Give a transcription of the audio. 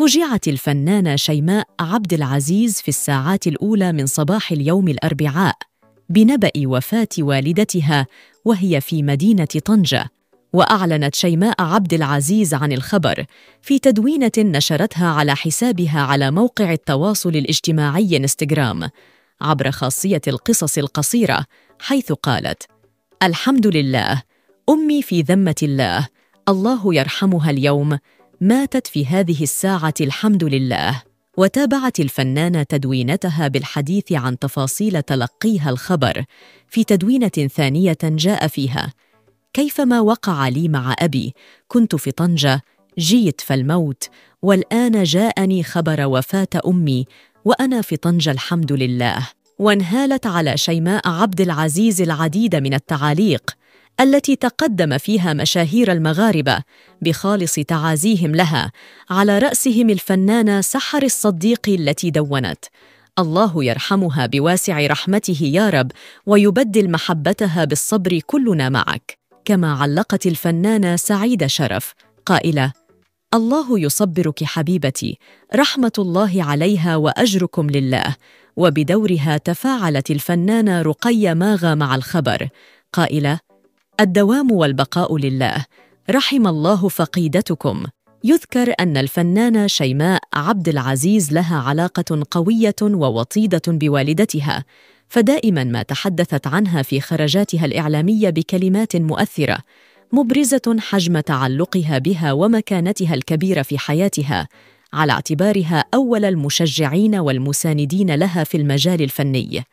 فجعت الفنانة شيماء عبد العزيز في الساعات الأولى من صباح اليوم الأربعاء بنبأ وفاة والدتها وهي في مدينة طنجة وأعلنت شيماء عبد العزيز عن الخبر في تدوينة نشرتها على حسابها على موقع التواصل الاجتماعي انستغرام عبر خاصية القصص القصيرة حيث قالت: الحمد لله، أمي في ذمة الله، الله يرحمها اليوم، ماتت في هذه الساعة الحمد لله وتابعت الفنانة تدوينتها بالحديث عن تفاصيل تلقيها الخبر في تدوينة ثانية جاء فيها كيفما وقع لي مع أبي كنت في طنجة جيت فالموت والآن جاءني خبر وفاة أمي وأنا في طنجة الحمد لله وانهالت على شيماء عبد العزيز العديد من التعاليق التي تقدم فيها مشاهير المغاربة بخالص تعازيهم لها على رأسهم الفنانة سحر الصديق التي دونت الله يرحمها بواسع رحمته يا رب ويبدل محبتها بالصبر كلنا معك كما علقت الفنانة سعيدة شرف قائلة الله يصبرك حبيبتي رحمة الله عليها وأجركم لله وبدورها تفاعلت الفنانة رقية ماغا مع الخبر قائلة الدوام والبقاء لله رحم الله فقيدتكم يذكر أن الفنانة شيماء عبد العزيز لها علاقة قوية ووطيدة بوالدتها فدائما ما تحدثت عنها في خرجاتها الإعلامية بكلمات مؤثرة مبرزة حجم تعلقها بها ومكانتها الكبيرة في حياتها على اعتبارها أول المشجعين والمساندين لها في المجال الفني